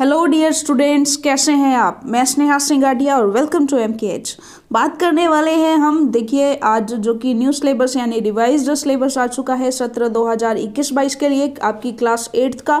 hello dear students कैसे हैं आप मैं स्नेहा सिंगाडिया और welcome to M K H बात करने वाले हैं हम देखिए आज जो कि न्यू सिलेबस यानी रिवाइज्ड सिलेबस आ चुका है सत्र 2021-22 के लिए आपकी क्लास एट्थ का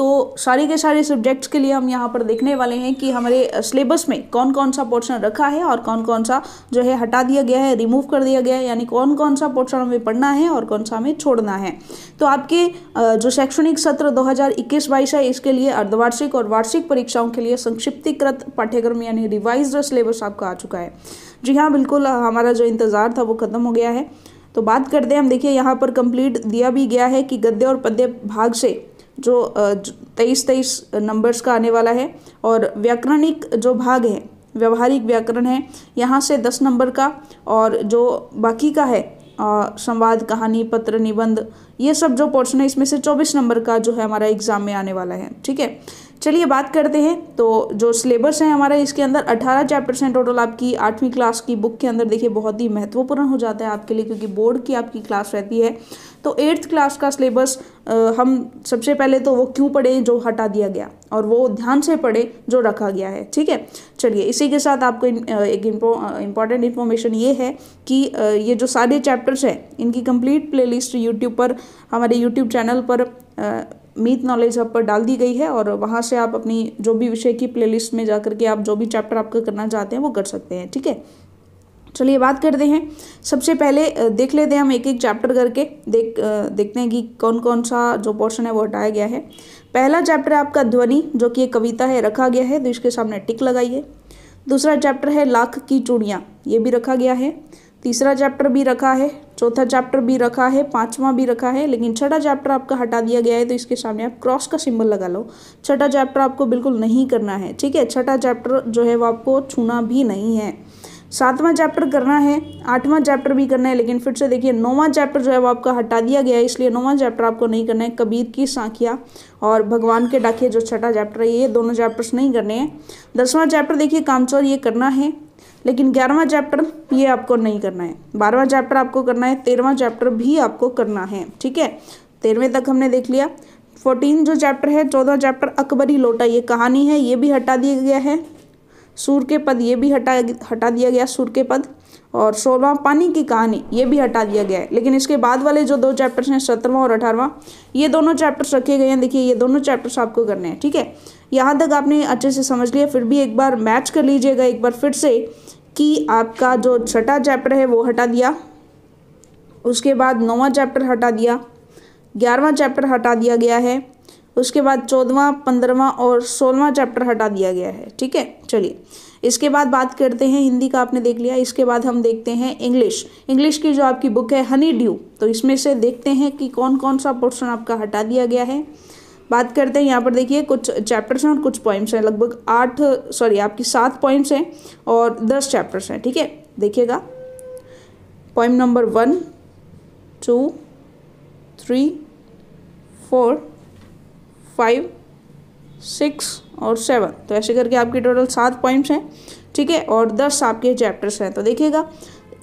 तो सारे के सारे सब्जेक्ट्स के लिए हम यहाँ पर देखने वाले हैं कि हमारे सिलेबस में कौन कौन सा पोर्शन रखा है और कौन कौन सा जो है हटा दिया गया है रिमूव कर दिया गया है यानी कौन कौन सा पोर्शन हमें पढ़ना है और कौन सा हमें छोड़ना है तो आपके जो शैक्षणिक सत्र 2021 हज़ार है इसके लिए अर्धवार्षिक और वार्षिक परीक्षाओं के लिए संक्षिप्तिकृत पाठ्यक्रम यानी रिवाइज सिलेबस आपका आ चुका है जी हाँ बिल्कुल हमारा जो इंतज़ार था वो ख़त्म हो गया है तो बात करते हैं हम देखिए यहाँ पर कंप्लीट दिया भी गया है कि गद्य और पद्य भाग से जो तेईस तेईस नंबर्स का आने वाला है और व्याकरणिक जो भाग है व्यवहारिक व्याकरण है यहाँ से दस नंबर का और जो बाकी का है संवाद कहानी पत्र निबंध ये सब जो पोर्शन है इसमें से चौबीस नंबर का जो है हमारा एग्ज़ाम में आने वाला है ठीक है चलिए बात करते हैं तो जो सिलेबस है हमारा इसके अंदर 18 चैप्टर्स हैं टोटल आपकी आठवीं क्लास की बुक के अंदर देखिए बहुत ही महत्वपूर्ण हो जाता है आपके लिए क्योंकि बोर्ड की आपकी क्लास रहती है तो एट्थ क्लास का सिलेबस हम सबसे पहले तो वो क्यों पढ़े जो हटा दिया गया और वो ध्यान से पढ़े जो रखा गया है ठीक है चलिए इसी के साथ आपको एक इम्पॉर्टेंट इन्फॉर्मेशन ये है कि ये जो सारे चैप्टर्स हैं इनकी कंप्लीट प्लेलिस्ट यूट्यूब पर हमारे यूट्यूब चैनल पर मीत नॉलेज हब पर डाल दी गई है और वहाँ से आप अपनी जो भी विषय की प्लेलिस्ट में जा करके आप जो भी चैप्टर आपका करना चाहते हैं वो कर सकते हैं ठीक है चलिए बात करते हैं सबसे पहले देख लेते हैं हम एक एक चैप्टर करके देख देखते हैं कि कौन कौन सा जो पोर्शन है वो हटाया गया है पहला चैप्टर है आपका ध्वनि जो कि एक कविता है रखा गया है तो इसके सामने टिक लगाइए दूसरा चैप्टर है लाख की चूड़ियाँ ये भी रखा गया है तीसरा चैप्टर भी रखा है चौथा चैप्टर भी रखा है पाँचवा भी रखा है लेकिन छठा चैप्टर आपका हटा दिया गया है तो इसके सामने आप क्रॉस का सिंबल लगा लो छठा चैप्टर आपको बिल्कुल नहीं करना है ठीक है छठा चैप्टर जो है वो आपको छूना भी नहीं है सातवां चैप्टर करना है आठवां चैप्टर भी करना है लेकिन फिर से देखिए नौवां चैप्टर जो है वो आपका हटा दिया गया है इसलिए नौवां चैप्टर आपको नहीं करना है कबीर की साखिया और भगवान के डाके जो छठा चैप्टर है ये दोनों चैप्टर्स नहीं करने हैं दसवां चैप्टर देखिए कामचोर ये करना है लेकिन ग्यारहवा चैप्टर ये आपको नहीं करना है बारहवां चैप्टर आपको करना है तेरहवां चैप्टर भी आपको करना है ठीक है तेरहवें तक हमने देख लिया फोर्टीन जो चैप्टर है चौदह चैप्टर अकबरी लोटा ये कहानी है ये भी हटा दिया गया है सूर के पद ये भी हटा हटा दिया गया सूर के पद और सोलवा पानी की कहानी ये भी हटा दिया गया है लेकिन इसके बाद वाले जो दो चैप्टर्स हैं सत्रहवां और अठारहवा ये दोनों चैप्टर्स रखे गए हैं देखिए ये दोनों चैप्टर्स आपको करने हैं ठीक है यहाँ तक आपने अच्छे से समझ लिया फिर भी एक बार मैच कर लीजिएगा एक बार फिर से कि आपका जो छठा चैप्टर है वो हटा दिया उसके बाद नौवा चैप्टर हटा दिया ग्यारहवा चैप्टर हटा दिया गया है उसके बाद चौदवा पंद्रवा और सोलवा चैप्टर हटा दिया गया है ठीक है चलिए इसके बाद बात करते हैं हिंदी का आपने देख लिया इसके बाद हम देखते हैं इंग्लिश इंग्लिश की जो आपकी बुक है हनी ड्यू तो इसमें से देखते हैं कि कौन कौन सा पोर्शन आपका हटा दिया गया है बात करते हैं यहाँ पर देखिए कुछ चैप्टर्स हैं और कुछ पॉइंट्स हैं लगभग आठ सॉरी आपकी सात पॉइंट्स हैं और दस चैप्टर्स हैं ठीक है देखिएगा point number one two three four five six और सेवन तो ऐसे करके आपके टोटल सात पॉइंट्स हैं ठीक है और दस आपके चैप्टर्स हैं तो देखिएगा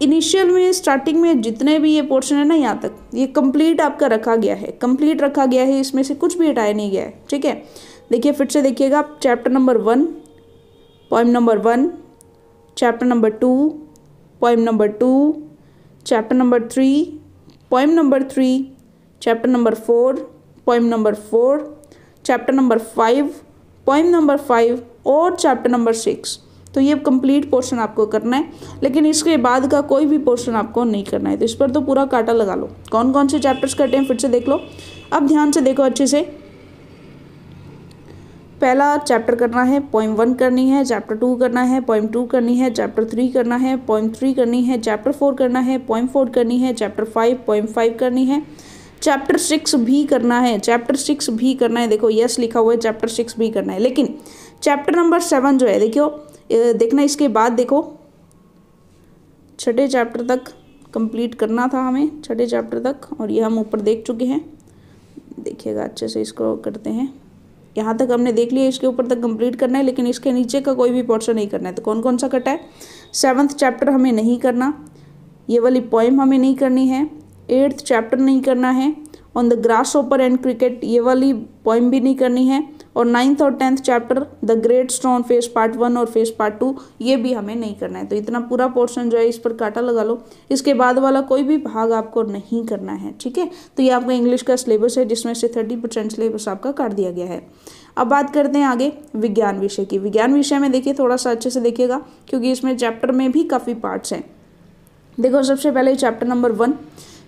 इनिशियल में स्टार्टिंग में जितने भी ये पोर्शन है ना यहाँ तक ये कंप्लीट आपका रखा गया है कंप्लीट रखा गया है इसमें से कुछ भी हटाया नहीं गया है ठीक है देखिए फिर से देखिएगा chapter number one point number one chapter number two point number two chapter number three point number three chapter number four point number four chapter number five point number five और चैप्टर नंबर सिक्स तो ये complete portion आपको करना है लेकिन इसके बाद का कोई भी पोर्शन आपको नहीं करना है तो इस पर तो पूरा काटा लगा लो कौन कौन से चैप्टर्स कटे हैं फिर से देख लो अब ध्यान से देखो अच्छे से पहला चैप्टर करना है पॉइंट वन करनी है चैप्टर टू करना है पॉइंट टू करनी है चैप्टर थ्री करना है पॉइंट थ्री करनी है चैप्टर फोर करना है पॉइंट फोर करनी है चैप्टर फाइव पॉइंट फाइव करनी है चैप्टर सिक्स भी करना है चैप्टर सिक्स भी करना है देखो यस लिखा हुआ है चैप्टर सिक्स भी करना है लेकिन चैप्टर नंबर सेवन जो है देखियो देखना इसके बाद देखो छठे चैप्टर तक कंप्लीट करना था हमें छठे चैप्टर तक और ये हम ऊपर देख चुके हैं देखिएगा अच्छे से इसको करते हैं यहाँ तक हमने देख लिया इसके ऊपर तक कंप्लीट करना है लेकिन इसके नीचे का कोई भी पोर्शन नहीं करना है तो कौन कौन सा कटा है सेवन्थ चैप्टर हमें नहीं करना ये वाली पोइम हमें नहीं करनी है एट्थ चैप्टर नहीं करना है on the grasshopper and cricket ये वाली पॉइंट भी नहीं करनी है और नाइन्थ और tenth chapter the great stone face part one और फेस पार्ट टू ये भी हमें नहीं करना है तो इतना पूरा पोर्शन जो है इस पर काटा लगा लो इसके बाद वाला कोई भी भाग आपको नहीं करना है ठीक है तो ये आपका इंग्लिश का सिलेबस है जिसमें से थर्टी परसेंट सिलेबस आपका काट दिया गया है अब बात करते हैं आगे विज्ञान विषय की विज्ञान विषय में देखिए थोड़ा सा अच्छे से देखिएगा क्योंकि इसमें चैप्टर में भी काफ़ी पार्ट्स हैं देखो सबसे पहले chapter number one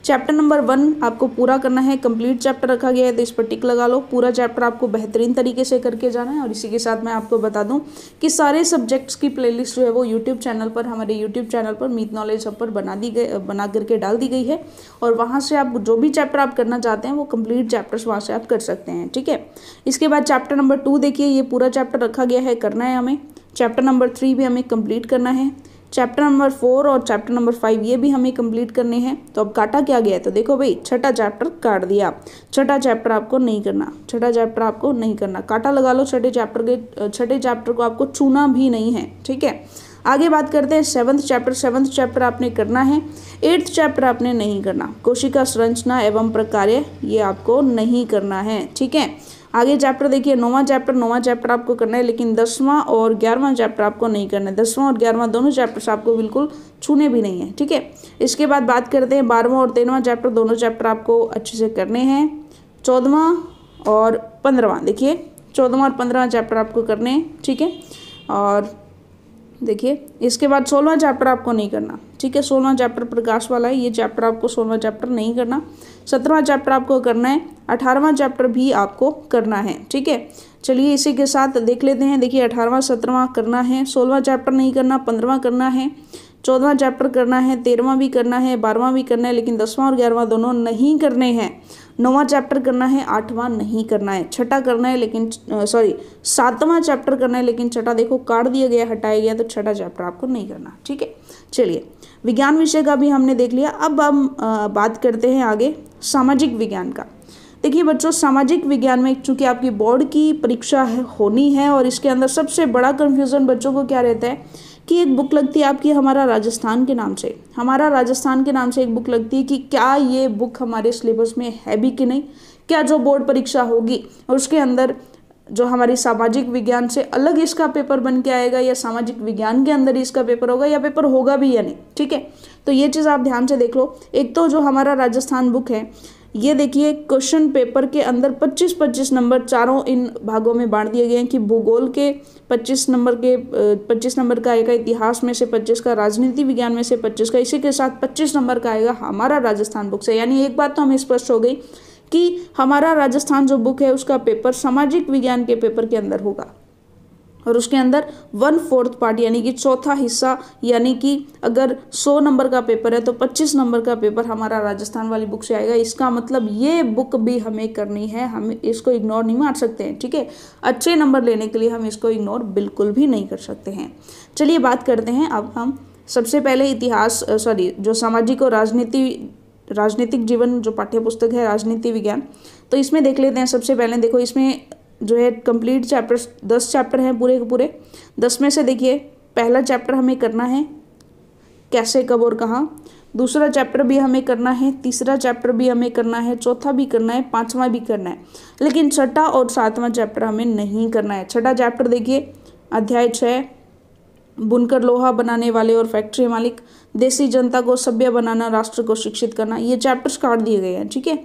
chapter number one आपको पूरा करना है कंप्लीट चैप्टर रखा गया है तो इस पर टिक लगा लो पूरा चैप्टर आपको बेहतरीन तरीके से करके जाना है और इसी के साथ मैं आपको बता दूं कि सारे सब्जेक्ट्स की प्लेलिस्ट जो है वो यूट्यूब चैनल पर हमारे यूट्यूब चैनल पर मीत नॉलेज हब पर बना दी गई बना करके डाल दी गई है और वहाँ से आप जो भी चैप्टर आप करना चाहते हैं वो कम्प्लीट चैप्टर्स वहाँ से आप कर सकते हैं ठीक है इसके बाद चैप्टर नंबर टू देखिए ये पूरा चैप्टर रखा गया है करना है हमें चैप्टर नंबर थ्री भी हमें कंप्लीट करना है चैप्टर नंबर फोर और चैप्टर नंबर फाइव ये भी हमें कंप्लीट करने हैं तो अब काटा क्या गया है तो देखो भाई छठा चैप्टर काट दिया छठा चैप्टर आपको नहीं करना छठा चैप्टर आपको नहीं करना काटा लगा लो छठे चैप्टर के छठे चैप्टर को आपको छूना भी नहीं है ठीक है आगे बात करते हैं सेवन्थ चैप्टर सेवन्थ चैप्टर आपने करना है एट्थ चैप्टर आपने नहीं करना कोशिका संरचना एवं प्रकार्य ये आपको नहीं करना है ठीक है आगे चैप्टर देखिए नौवां चैप्टर नौवां चैप्टर आपको करना है लेकिन दसवां और ग्यारहवां चैप्टर आपको नहीं करना है दसवां और ग्यारहवां दोनों चैप्टर्स आपको बिल्कुल छूने भी नहीं है ठीक है इसके बाद बात करते हैं बारहवां और तेरहवां चैप्टर दोनों चैप्टर आपको अच्छे से करने हैं चौदहवा और पंद्रहवां देखिए चौदहवां और पंद्रहवां चैप्टर आपको करने हैं ठीक है और देखिए इसके बाद सोलवा चैप्टर आपको नहीं करना ठीक है सोलवा चैप्टर प्रकाश वाला है ये चैप्टर आपको सोलवा चैप्टर नहीं करना सत्रहवा चैप्टर आपको करना है अठारहवा चैप्टर भी आपको करना है ठीक है चलिए इसी के साथ देख लेते हैं देखिए अठारहवा सत्रहवा करना है सोलवा चैप्टर नहीं करना पंद्रहवा करना है चौदवा चैप्टर करना है तेरहवा भी करना है बारहवा भी करना है लेकिन दसवां और ग्यारहवा दोनों नहीं करने हैं नौवा चैप्टर करना है आठवां नहीं करना है छठा करना है लेकिन सॉरी सातवां चैप्टर करना है लेकिन छठा देखो काट दिया गया हटाया गया तो छठा चैप्टर आपको नहीं करना ठीक है चलिए विज्ञान विषय का भी हमने देख लिया अब हम बात करते हैं आगे सामाजिक विज्ञान का देखिए बच्चों सामाजिक विज्ञान में चूंकि आपकी बोर्ड की परीक्षा होनी है और इसके अंदर सबसे बड़ा कन्फ्यूज़न बच्चों को क्या रहता है कि एक बुक लगती है आपकी हमारा राजस्थान के नाम से हमारा राजस्थान के नाम से एक बुक लगती है कि क्या ये बुक हमारे सिलेबस में है भी कि नहीं क्या जो बोर्ड परीक्षा होगी उसके अंदर जो हमारी सामाजिक विज्ञान से अलग इसका पेपर बन के आएगा या सामाजिक विज्ञान के अंदर इसका पेपर होगा या पेपर होगा भी या नहीं ठीक है तो ये चीज़ आप ध्यान से देख लो एक तो जो हमारा राजस्थान बुक है ये देखिए क्वेश्चन पेपर के अंदर 25-25 नंबर चारों इन भागों में बांट दिए गए हैं कि भूगोल के 25 नंबर के 25 नंबर का आएगा इतिहास में से 25 का राजनीति विज्ञान में से 25 का इसी के साथ 25 नंबर का आएगा हमारा राजस्थान बुक से यानी एक बात तो हमें स्पष्ट हो गई कि हमारा राजस्थान जो बुक है उसका पेपर सामाजिक विज्ञान के पेपर के अंदर होगा और उसके अंदर वन फोर्थ पार्ट यानी कि चौथा हिस्सा यानी कि अगर सौ नंबर का पेपर है तो पच्चीस नंबर का पेपर हमारा राजस्थान वाली बुक से आएगा इसका मतलब ये बुक भी हमें करनी है हम इसको इग्नोर नहीं मार सकते हैं ठीक है अच्छे नंबर लेने के लिए हम इसको इग्नोर बिल्कुल भी नहीं कर सकते हैं चलिए बात करते हैं अब हम सबसे पहले इतिहास सॉरी जो सामाजिक और राजनीति राजनीतिक जीवन जो पाठ्य पुस्तक है राजनीति विज्ञान तो इसमें देख लेते हैं सबसे पहले देखो इसमें जो है कंप्लीट चैप्टर्स दस चैप्टर हैं पूरे के पूरे दस में से देखिए पहला चैप्टर हमें करना है कैसे कब और कहाँ दूसरा चैप्टर भी हमें करना है तीसरा चैप्टर भी हमें करना है चौथा भी करना है पाँचवा भी करना है लेकिन छठा और सातवां चैप्टर हमें नहीं करना है छठा चैप्टर देखिए अध्याय छः बुनकर लोहा बनाने वाले और फैक्ट्री मालिक देसी जनता को सभ्य बनाना राष्ट्र को शिक्षित करना ये चैप्टर्स काट दिए गए हैं ठीक है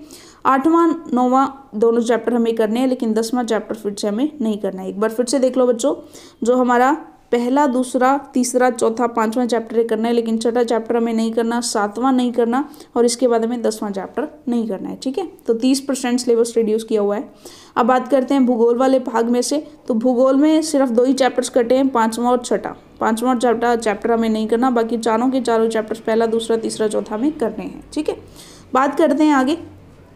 आठवां नौवां दोनों चैप्टर हमें करने हैं लेकिन दसवां चैप्टर फिर से हमें नहीं करना है एक बार फिर से देख लो बच्चों जो हमारा पहला दूसरा तीसरा चौथा पांचवां चैप्टर करना है लेकिन छठा चैप्टर हमें नहीं करना सातवां नहीं करना और इसके बाद हमें दसवां चैप्टर नहीं करना है ठीक है तो तीस परसेंट सिलेबस रिड्यूस किया हुआ है अब बात करते हैं भूगोल वाले भाग में से तो भूगोल में सिर्फ दो ही चैप्टर्स कटे हैं पांचवा और छठा पांचवा और छठा चैप्टर हमें नहीं करना बाकी चारों के चारों चैप्टर्स पहला दूसरा तीसरा चौथा हमें करने हैं ठीक है बात करते हैं आगे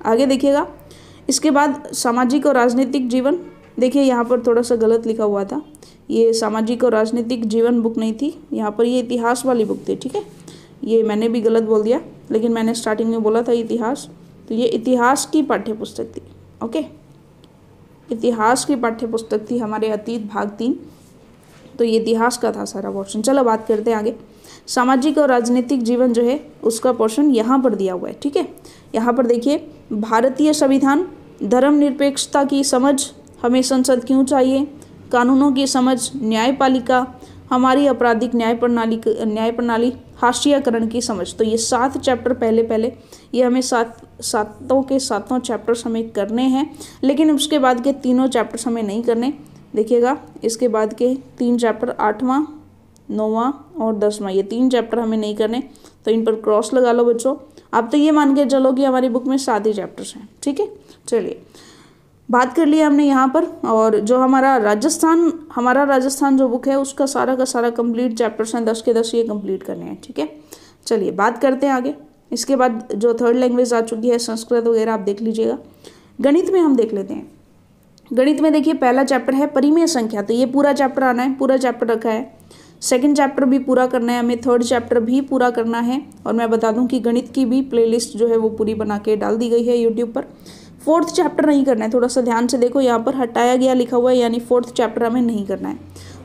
आगे देखिएगा इसके बाद सामाजिक और राजनीतिक जीवन देखिए यहाँ पर थोड़ा सा गलत लिखा हुआ था ये सामाजिक और राजनीतिक जीवन बुक नहीं थी यहाँ पर ये इतिहास वाली बुक थी ठीक है ये मैंने भी गलत बोल दिया लेकिन मैंने स्टार्टिंग में बोला था इतिहास तो ये इतिहास की पाठ्य पुस्तक थी ओके इतिहास की पाठ्य पुस्तक थी हमारे अतीत भाग तीन तो ये इतिहास का था सारा क्वेश्चन चलो बात करते हैं आगे सामाजिक और राजनीतिक जीवन जो है उसका पोर्शन यहाँ पर दिया हुआ है ठीक है यहाँ पर देखिए भारतीय संविधान धर्मनिरपेक्षता की समझ हमें संसद क्यों चाहिए कानूनों की समझ न्यायपालिका हमारी आपराधिक न्याय प्रणाली न्याय प्रणाली हाशियाकरण की समझ तो ये सात चैप्टर पहले पहले ये हमें सात सातों के सातों चैप्टर्स हमें करने हैं लेकिन उसके बाद के तीनों चैप्टर्स हमें नहीं करने देखिएगा इसके बाद के तीन चैप्टर आठवां नौवा और दसवां ये तीन चैप्टर हमें नहीं करने तो इन पर क्रॉस लगा लो बच्चों आप तो ये मान के चलो कि हमारी बुक में सात ही चैप्टर्स हैं ठीक है चलिए बात कर लिया हमने यहाँ पर और जो हमारा राजस्थान हमारा राजस्थान जो बुक है उसका सारा का सारा कंप्लीट चैप्टर्स हैं दस के दस ये कंप्लीट करने हैं ठीक है चलिए बात करते हैं आगे इसके बाद जो थर्ड लैंग्वेज आ चुकी है संस्कृत वगैरह आप देख लीजिएगा गणित में हम देख लेते हैं गणित में देखिए पहला चैप्टर है परिमेय संख्या तो ये पूरा चैप्टर आना है पूरा चैप्टर रखा है सेकंड चैप्टर भी पूरा करना है हमें थर्ड चैप्टर भी पूरा करना है और मैं बता दूं कि गणित की भी प्लेलिस्ट जो है वो पूरी बना के डाल दी गई है यूट्यूब पर फोर्थ चैप्टर नहीं करना है थोड़ा सा ध्यान से देखो यहाँ पर हटाया गया लिखा हुआ है यानी फोर्थ चैप्टर हमें नहीं करना है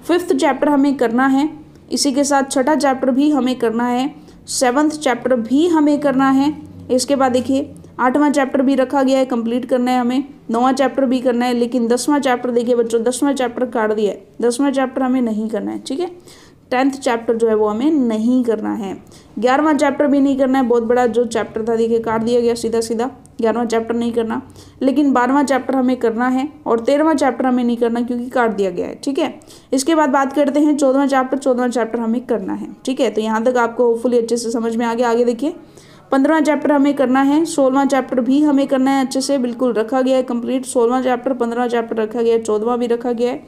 फिफ्थ चैप्टर हमें करना है इसी के साथ छठा चैप्टर भी हमें करना है सेवन्थ चैप्टर भी हमें करना है इसके बाद देखिए आठवां चैप्टर भी रखा गया है कंप्लीट करना है हमें नवा चैप्टर भी करना है लेकिन दसवां चैप्टर देखिए बच्चों दसवां चैप्टर काट दिया है दसवां चैप्टर हमें नहीं करना है ठीक है टेंथ चैप्टर जो है वो हमें नहीं करना है ग्यारहवां चैप्टर भी नहीं करना है बहुत बड़ा जो चैप्टर था देखिए काट दिया गया सीधा सीधा ग्यारहवां चैप्टर नहीं करना लेकिन बारहवां चैप्टर हमें करना है और तेरहवां चैप्टर हमें नहीं करना क्योंकि काट दिया गया है ठीक है इसके बाद बात करते हैं चौदवा चैप्टर चौदवा चैप्टर हमें करना है ठीक है तो यहाँ तक आपको होपफुली अच्छे से समझ में आ गया आगे देखिए पंद्रह चैप्टर हमें करना है सोलवा चैप्टर भी हमें करना है अच्छे से बिल्कुल रखा गया है कंप्लीट सोलवा चैप्टर पंद्रह चैप्टर रखा गया है चौदवा भी रखा गया है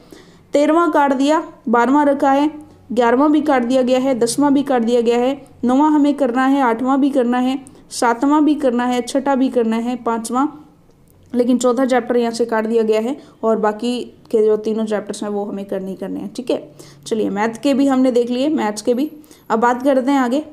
तेरहवा काट दिया बारहवा रखा है ग्यारहवा भी काट दिया गया है दसवां भी काट दिया गया है नौवा हमें करना है आठवां भी करना है सातवां भी करना है छठा भी करना है पाँचवा लेकिन चौथा चैप्टर यहाँ से काट दिया गया है और बाकी के जो तीनों चैप्टर्स हैं वो हमें करने ही करने हैं ठीक है चलिए मैथ के भी हमने देख लिए मैथ्स के भी अब बात करते हैं आगे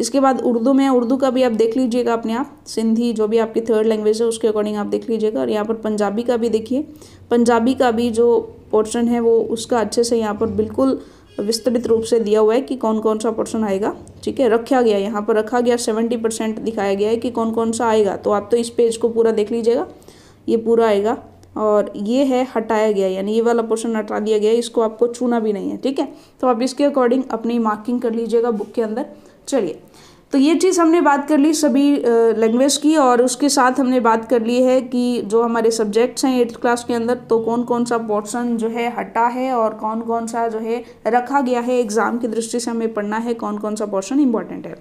इसके बाद उर्दू में उर्दू का भी आप देख लीजिएगा अपने आप सिंधी जो भी आपकी थर्ड लैंग्वेज है उसके अकॉर्डिंग आप देख लीजिएगा और यहाँ पर पंजाबी का भी देखिए पंजाबी का भी जो पोर्शन है वो उसका अच्छे से यहाँ पर बिल्कुल विस्तृत रूप से दिया हुआ है कि कौन कौन सा पोर्शन आएगा ठीक है रखा गया यहाँ पर रखा गया सेवेंटी परसेंट दिखाया गया है कि कौन कौन सा आएगा तो आप तो इस पेज को पूरा देख लीजिएगा ये पूरा आएगा और ये है हटाया गया यानी ये वाला पोर्शन हटा दिया गया है इसको आपको छूना भी नहीं है ठीक है तो आप इसके अकॉर्डिंग अपनी मार्किंग कर लीजिएगा बुक के अंदर चलिए तो ये चीज़ हमने बात कर ली सभी लैंग्वेज की और उसके साथ हमने बात कर ली है कि जो हमारे सब्जेक्ट्स हैं एट्थ क्लास के अंदर तो कौन कौन सा पोर्सन जो है हटा है और कौन कौन सा जो है रखा गया है एग्ज़ाम की दृष्टि से हमें पढ़ना है कौन कौन सा पोर्सन इंपॉर्टेंट है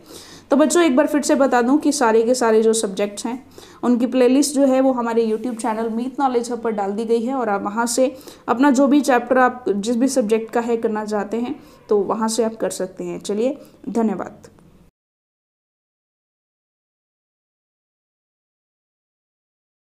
तो बच्चों एक बार फिर से बता दूँ कि सारे के सारे जो सब्जेक्ट्स हैं उनकी प्लेलिस्ट जो है वो हमारे YouTube channel Meet Knowledge Hub पर डाल दी गई है और आप वहाँ से अपना जो भी चैप्टर आप जिस भी सब्जेक्ट का है करना चाहते हैं तो वहाँ से आप कर सकते हैं चलिए धन्यवाद